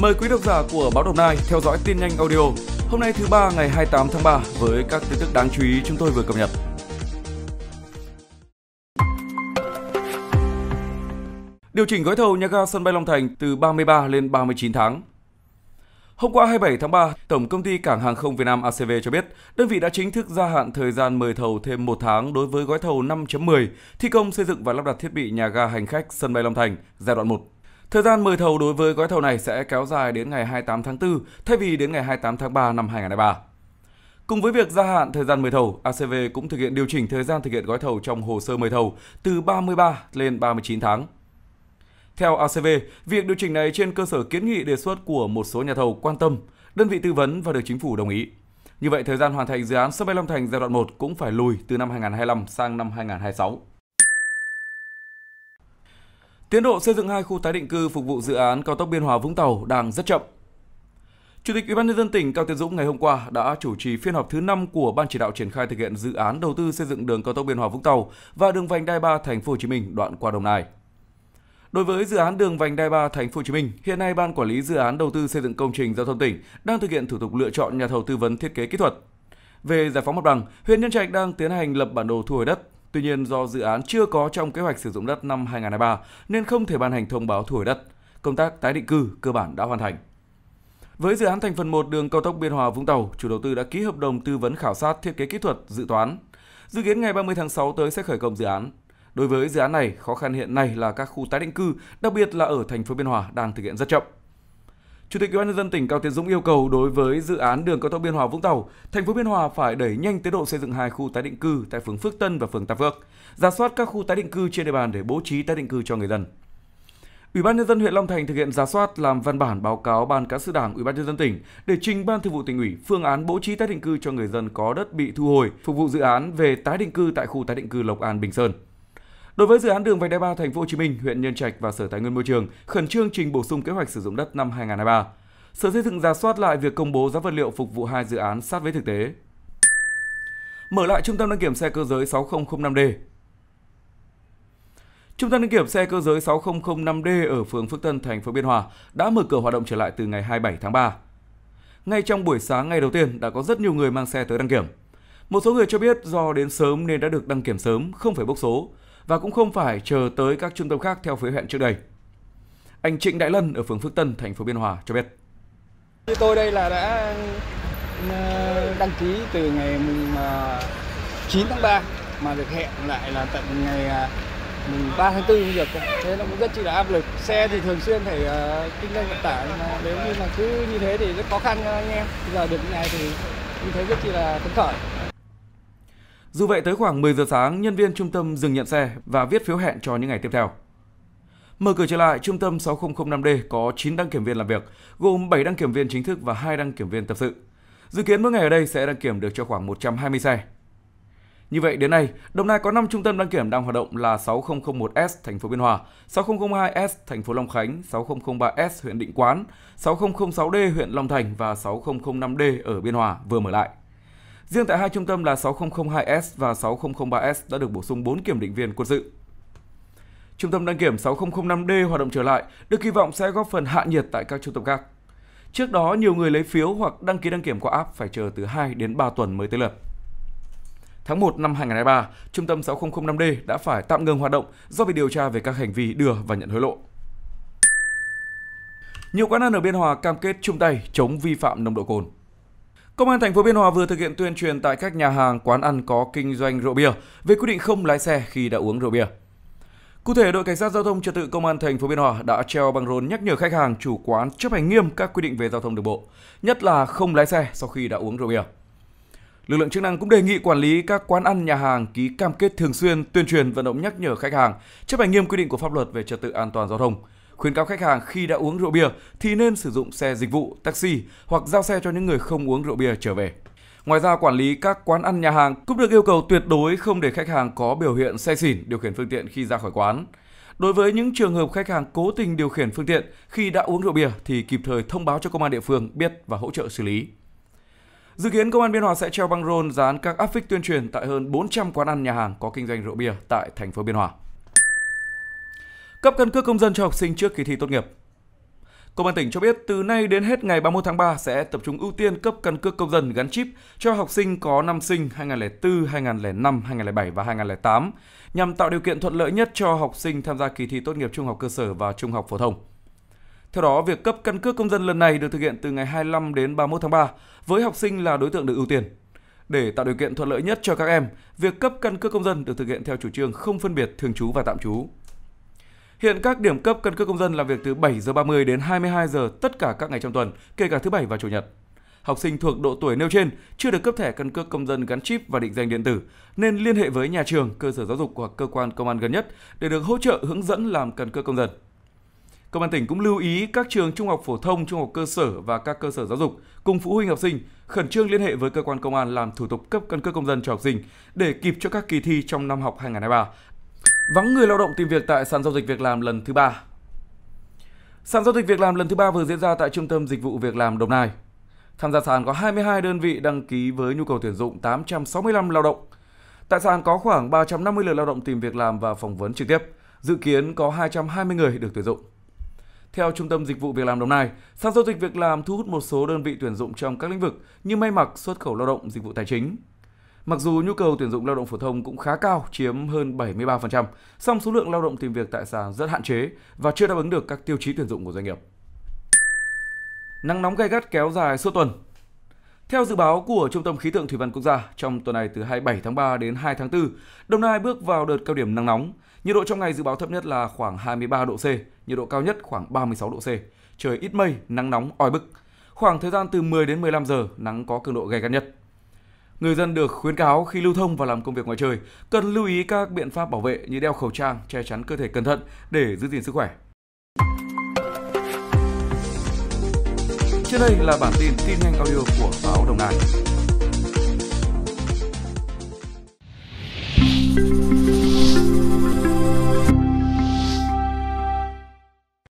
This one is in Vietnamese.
Mời quý độc giả của Báo Đồng Nai theo dõi tin nhanh audio hôm nay thứ ba ngày 28 tháng 3 với các tin tức đáng chú ý chúng tôi vừa cập nhật. Điều chỉnh gói thầu nhà ga sân bay Long Thành từ 33 lên 39 tháng. Hôm qua 27 tháng 3, Tổng công ty Cảng hàng không Việt Nam ACV cho biết, đơn vị đã chính thức gia hạn thời gian mời thầu thêm một tháng đối với gói thầu 5.10 thi công xây dựng và lắp đặt thiết bị nhà ga hành khách sân bay Long Thành giai đoạn 1. Thời gian mời thầu đối với gói thầu này sẽ kéo dài đến ngày 28 tháng 4 thay vì đến ngày 28 tháng 3 năm 2023. Cùng với việc gia hạn thời gian mời thầu, ACV cũng thực hiện điều chỉnh thời gian thực hiện gói thầu trong hồ sơ mời thầu từ 33 lên 39 tháng. Theo ACV, việc điều chỉnh này trên cơ sở kiến nghị đề xuất của một số nhà thầu quan tâm, đơn vị tư vấn và được chính phủ đồng ý. Như vậy, thời gian hoàn thành dự án sân bay Long Thành giai đoạn 1 cũng phải lùi từ năm 2025 sang năm 2026. Tiến độ xây dựng hai khu tái định cư phục vụ dự án cao tốc Biên Hòa Vũng Tàu đang rất chậm. Chủ tịch UBND tỉnh Cao Tiến Dũng ngày hôm qua đã chủ trì phiên họp thứ 5 của Ban chỉ đạo triển khai thực hiện dự án đầu tư xây dựng đường cao tốc Biên Hòa Vũng Tàu và đường vành đai 3 Thành phố Hồ Chí Minh đoạn qua Đồng Nai. Đối với dự án đường vành đai 3 thành phố Hồ Chí Minh, hiện nay ban quản lý dự án đầu tư xây dựng công trình giao thông tỉnh đang thực hiện thủ tục lựa chọn nhà thầu tư vấn thiết kế kỹ thuật. Về giải phóng mặt bằng, huyện Nhân Trạch đang tiến hành lập bản đồ thu hồi đất. Tuy nhiên do dự án chưa có trong kế hoạch sử dụng đất năm 2023 nên không thể ban hành thông báo thu hồi đất. Công tác tái định cư cơ bản đã hoàn thành. Với dự án thành phần 1 đường cao tốc Biên Hòa Vũng Tàu, chủ đầu tư đã ký hợp đồng tư vấn khảo sát thiết kế kỹ thuật dự toán. Dự kiến ngày 30 tháng 6 tới sẽ khởi công dự án. Đối với dự án này, khó khăn hiện nay là các khu tái định cư, đặc biệt là ở thành phố Biên Hòa đang thực hiện rất chậm. Chủ tịch ủy ban nhân dân tỉnh Cao Tiến Dũng yêu cầu đối với dự án đường cao tốc Biên Hòa Vũng Tàu, thành phố Biên Hòa phải đẩy nhanh tiến độ xây dựng hai khu tái định cư tại phường Phước Tân và phường Tam Phước, ra soát các khu tái định cư trên địa bàn để bố trí tái định cư cho người dân. Ủy ban nhân dân huyện Long Thành thực hiện giả soát làm văn bản báo cáo ban cán sự Đảng Ủy ban nhân dân tỉnh để trình ban thường vụ tỉnh ủy phương án bố trí tái định cư cho người dân có đất bị thu hồi phục vụ dự án về tái định cư tại khu tái định cư Lộc An Bình Sơn. Đối với dự án đường vành đai 3 thành phố Hồ Chí Minh, huyện Nhân Trạch và Sở Tài nguyên Môi trường khẩn trương trình bổ sung kế hoạch sử dụng đất năm 2023. Sở Xây dựng ra soát lại việc công bố giá vật liệu phục vụ hai dự án sát với thực tế. Mở lại trung tâm đăng kiểm xe cơ giới 6005D, Trung tâm đăng kiểm xe cơ giới 6005D ở phường Phước Tân, thành phố Biên Hòa đã mở cửa hoạt động trở lại từ ngày 27 tháng 3. Ngay trong buổi sáng ngày đầu tiên đã có rất nhiều người mang xe tới đăng kiểm. Một số người cho biết do đến sớm nên đã được đăng kiểm sớm, không phải bốc số và cũng không phải chờ tới các trung tâm khác theo phế hẹn trước đây. Anh Trịnh Đại Lân ở phường Phước Tân, thành phố Biên Hòa cho biết. Như tôi đây là đã ờ, đăng ký từ ngày 9 ờ, tháng 3 mà được hẹn lại là tận ngày ờ, mùng 3 tháng 4 mới được thế nó cũng rất chỉ là áp lực xe thì thường xuyên phải uh, kinh doanh vận tải mà nếu như mà cứ như thế thì rất khó khăn anh em bây giờ được như này thì như thế rất chỉ là phấn khởi dù vậy tới khoảng 10 giờ sáng, nhân viên trung tâm dừng nhận xe và viết phiếu hẹn cho những ngày tiếp theo. Mở cửa trở lại, trung tâm 6005D có 9 đăng kiểm viên làm việc, gồm 7 đăng kiểm viên chính thức và 2 đăng kiểm viên tập sự. Dự kiến mỗi ngày ở đây sẽ đăng kiểm được cho khoảng 120 xe. Như vậy đến nay, Đồng Nai có 5 trung tâm đăng kiểm đang hoạt động là 6001S thành phố Biên Hòa, 6002S thành phố Long Khánh, 6003S huyện Định Quán, 6006D huyện Long Thành và 6005D ở Biên Hòa vừa mở lại. Riêng tại hai trung tâm là 6002S và 6003S đã được bổ sung 4 kiểm định viên quân sự. Trung tâm đăng kiểm 6005D hoạt động trở lại được kỳ vọng sẽ góp phần hạ nhiệt tại các trung tâm khác. Trước đó, nhiều người lấy phiếu hoặc đăng ký đăng kiểm qua app phải chờ từ 2 đến 3 tuần mới tới lượt. Tháng 1 năm 2023, Trung tâm 6005D đã phải tạm ngừng hoạt động do bị điều tra về các hành vi đưa và nhận hối lộ. Nhiều quán ăn ở Biên Hòa cam kết chung tay chống vi phạm nồng độ cồn. Công an thành phố Biên Hòa vừa thực hiện tuyên truyền tại các nhà hàng, quán ăn có kinh doanh rượu bia về quy định không lái xe khi đã uống rượu bia. Cụ thể, đội cảnh sát giao thông trật tự công an thành phố Biên Hòa đã treo băng rôn nhắc nhở khách hàng chủ quán chấp hành nghiêm các quy định về giao thông đường bộ, nhất là không lái xe sau khi đã uống rượu bia. Lực lượng chức năng cũng đề nghị quản lý các quán ăn, nhà hàng ký cam kết thường xuyên tuyên truyền vận động nhắc nhở khách hàng chấp hành nghiêm quy định của pháp luật về trật tự an toàn giao thông, khuyên cáo khách hàng khi đã uống rượu bia thì nên sử dụng xe dịch vụ, taxi hoặc giao xe cho những người không uống rượu bia trở về. Ngoài ra, quản lý các quán ăn nhà hàng cũng được yêu cầu tuyệt đối không để khách hàng có biểu hiện say xỉn điều khiển phương tiện khi ra khỏi quán. Đối với những trường hợp khách hàng cố tình điều khiển phương tiện khi đã uống rượu bia thì kịp thời thông báo cho công an địa phương biết và hỗ trợ xử lý. Dự kiến công an Biên Hòa sẽ treo băng rôn dán các áp phích tuyên truyền tại hơn 400 quán ăn nhà hàng có kinh doanh rượu bia tại thành phố Biên Hòa cấp căn cước công dân cho học sinh trước kỳ thi tốt nghiệp. Công an tỉnh cho biết từ nay đến hết ngày 31 tháng 3 sẽ tập trung ưu tiên cấp căn cước công dân gắn chip cho học sinh có năm sinh 2004, 2005, 2007 và 2008 nhằm tạo điều kiện thuận lợi nhất cho học sinh tham gia kỳ thi tốt nghiệp trung học cơ sở và trung học phổ thông. Theo đó, việc cấp căn cước công dân lần này được thực hiện từ ngày 25 đến 31 tháng 3 với học sinh là đối tượng được ưu tiên. Để tạo điều kiện thuận lợi nhất cho các em, việc cấp căn cước công dân được thực hiện theo chủ trương không phân biệt thường trú và tạm trú. Hiện các điểm cấp căn cước công dân làm việc từ 7 giờ 30 đến 22 giờ tất cả các ngày trong tuần, kể cả thứ bảy và chủ nhật. Học sinh thuộc độ tuổi nêu trên chưa được cấp thẻ căn cước công dân gắn chip và định danh điện tử nên liên hệ với nhà trường, cơ sở giáo dục hoặc cơ quan công an gần nhất để được hỗ trợ hướng dẫn làm căn cước công dân. Công an tỉnh cũng lưu ý các trường trung học phổ thông, trung học cơ sở và các cơ sở giáo dục cùng phụ huynh học sinh khẩn trương liên hệ với cơ quan công an làm thủ tục cấp căn cước công dân cho học sinh để kịp cho các kỳ thi trong năm học Vắng người lao động tìm việc tại sàn giao dịch việc làm lần thứ ba. Sàn giao dịch việc làm lần thứ ba vừa diễn ra tại Trung tâm Dịch vụ Việc làm Đồng Nai. Tham gia sàn có 22 đơn vị đăng ký với nhu cầu tuyển dụng 865 lao động. Tại sàn có khoảng 350 lượt lao động tìm việc làm và phỏng vấn trực tiếp. Dự kiến có 220 người được tuyển dụng. Theo Trung tâm Dịch vụ Việc làm Đồng Nai, sàn giao dịch việc làm thu hút một số đơn vị tuyển dụng trong các lĩnh vực như may mặc, xuất khẩu lao động, dịch vụ tài chính, Mặc dù nhu cầu tuyển dụng lao động phổ thông cũng khá cao, chiếm hơn 73%, song số lượng lao động tìm việc tại sàn rất hạn chế và chưa đáp ứng được các tiêu chí tuyển dụng của doanh nghiệp. Nắng nóng gay gắt kéo dài suốt tuần, theo dự báo của Trung tâm Khí tượng Thủy văn Quốc gia, trong tuần này từ 27 tháng 3 đến 2 tháng 4, Đồng Nai bước vào đợt cao điểm nắng nóng. Nhiệt độ trong ngày dự báo thấp nhất là khoảng 23 độ C, nhiệt độ cao nhất khoảng 36 độ C. Trời ít mây, nắng nóng oi bức. Khoảng thời gian từ 10 đến 15 giờ, nắng có cường độ gay gắt nhất. Người dân được khuyến cáo khi lưu thông và làm công việc ngoài trời cần lưu ý các biện pháp bảo vệ như đeo khẩu trang, che chắn cơ thể cẩn thận để giữ gìn sức khỏe. Trên đây là bản tin tin nhanh audio của báo Đồng Nai.